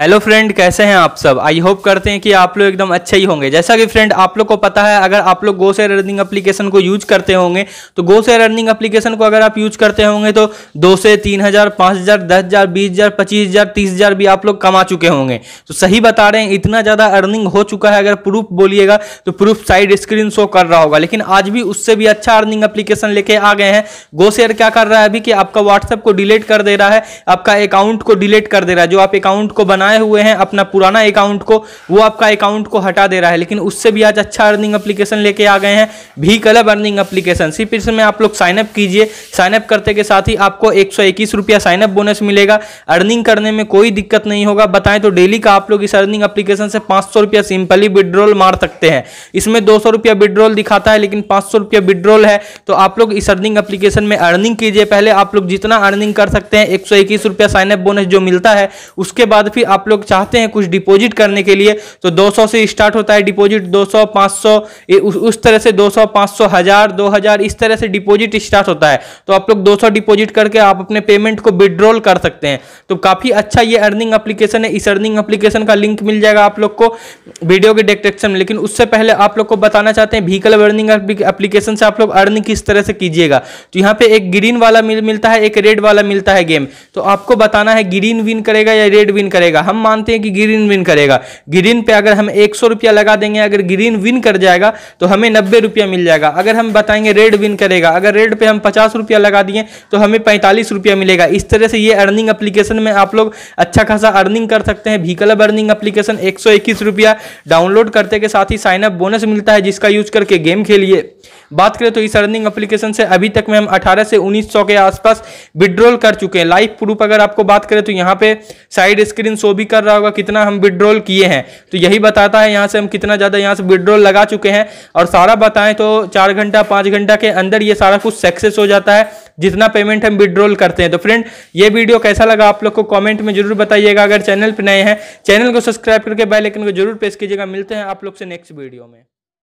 hello friend कैसे हैं आप सब आई होप करते हैं कि आप लोग एकदम अच्छे ही होंगे जैसा कि फ्रेंड आप लोग को पता है अगर आप लोग गो से अर्निंग एप्लीकेशन को यूज करते होंगे तो गो से अर्निंग एप्लीकेशन को अगर आप यूज करते होंगे तो दो से तीन हज़ार पाँच हज़ार दस हज़ार बीस हज़ार पच्चीस हज़ार तीस हज़ार भी आप लोग कमा चुके होंगे तो सही बता रहे हैं इतना ज़्यादा अर्निंग हो चुका है अगर प्रूफ बोलिएगा तो प्रूफ साइड स्क्रीन शो कर रहा होगा लेकिन आज भी उससे भी अच्छा अर्निंग एप्लीकेशन लेके आ गए हैं गो क्या कर रहा है अभी कि आपका व्हाट्सएप को डिलीट कर दे रहा है आपका अकाउंट को डिलीट कर दे रहा है जो आप अकाउंट को बना बनाए हुए हैं अपना पुराना अकाउंट को वो आपका अकाउंट को हटा दे रहा है लेकिन उससे भी आज अच्छा अर्निंग अप्लीकेशन लेके आ गए हैं भी क्लब अर्निंग अप्लीकेशन सिर्फ इसमें आप लोग साइनअप कीजिए साइनअप करते के साथ ही आपको एक सौ इक्कीस रुपया साइनअप बोनस मिलेगा अर्निंग करने में कोई दिक्कत नहीं होगा बताएं तो डेली का आप लोग इस अर्निंग अप्लीकेशन से पाँच सौ रुपया सिंपली विड्रॉल मार सकते हैं इसमें दो सौ रुपया विड्रॉल दिखाता है लेकिन पाँच सौ रुपया विड्रॉल है तो आप लोग इस अर्निंग अप्लीकेशन में अर्निंग कीजिए पहले आप लोग जितना अर्निंग कर सकते हैं एक सौ इक्कीस रुपया साइनअप बोनस जो मिलता है उसके बाद फिर आप लोग चाहते हैं कुछ डिपॉजिट करने के लिए तो 200 से स्टार्ट होता है डिपॉजिट 200 500 उस, तरह से 200 500 हजार 2000 इस तरह से डिपॉजिट स्टार्ट होता है तो आप लोग 200 डिपॉजिट करके आप अपने पेमेंट को विड्रॉल कर सकते हैं तो काफ़ी अच्छा ये अर्निंग अप्लीकेशन है इस अर्निंग अप्लीकेशन का लिंक मिल जाएगा आप लोग को वीडियो के डिस्क्रिप्शन में लेकिन उससे पहले आप लोग को बताना चाहते हैं व्हीकल अर्निंग अप्लीकेशन से आप लोग अर्निंग किस तरह से कीजिएगा तो यहाँ पे एक ग्रीन वाला मिल, मिलता है एक रेड वाला मिलता है गेम तो आपको बताना है ग्रीन विन करेगा या रेड विन करेगा हम मानते हैं कि ग्रीन विन करेगा ग्रीन पे अगर हम एक सौ रुपया लगा देंगे अगर ग्रीन विन कर जाएगा तो हमें नब्बे रुपया मिल जाएगा अगर हम बताएंगे रेड विन करेगा अगर रेड पे हम पचास रुपया लगा दिए तो हमें पैंतालीस रुपया मिलेगा इस तरह से ये अर्निंग अप्लीकेशन में आप लोग अच्छा खासा अर्निंग कर सकते हैं क्लब अर्निंग अप्लीकेशन एक सौ इक्कीस रुपया डाउनलोड करते के साथ ही साइनअप बोनस मिलता है जिसका यूज करके गेम खेलिए बात करें तो इस अर्निंग एप्लीकेशन से अभी तक में हम 18 से 1900 के आसपास विड्रॉल कर चुके हैं लाइव प्रूफ अगर आपको बात करें तो यहाँ पे साइड स्क्रीन शो भी कर रहा होगा कितना हम विड्रॉल किए हैं तो यही बताता है यहाँ से हम कितना ज़्यादा यहाँ से विड्रॉल लगा चुके हैं और सारा बताएं तो चार घंटा पाँच घंटा के अंदर ये सारा कुछ सक्सेस हो जाता है जितना पेमेंट हम विड्रॉल करते हैं तो फ्रेंड ये वीडियो कैसा लगा आप लोग को कॉमेंट में जरूर बताइएगा अगर चैनल पर नए हैं चैनल को सब्सक्राइब करके बेल को जरूर प्रेस कीजिएगा मिलते हैं आप लोग से नेक्स्ट वीडियो में